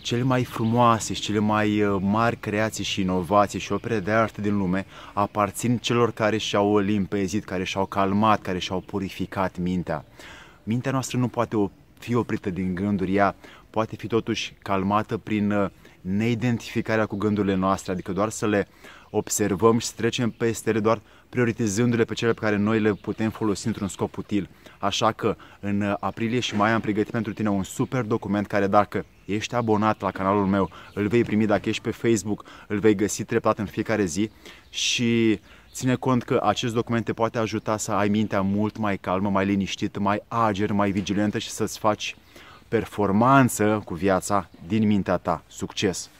cele mai frumoase și cele mai uh, mari creații și inovații și opere de artă din lume aparțin celor care și-au limpezit, care și-au calmat, care și-au purificat mintea. Mintea noastră nu poate fi oprită din gânduri, ea poate fi totuși calmată prin uh, neidentificarea cu gândurile noastre, adică doar să le uh, observăm și să trecem peste ele doar prioritizându-le pe cele pe care noi le putem folosi într-un scop util. Așa că în aprilie și mai am pregătit pentru tine un super document care dacă ești abonat la canalul meu, îl vei primi dacă ești pe Facebook, îl vei găsi treptat în fiecare zi și Ține cont că acest document te poate ajuta să ai mintea mult mai calmă, mai liniștită, mai ager, mai vigilentă și să-ți faci performanță cu viața din mintea ta. Succes!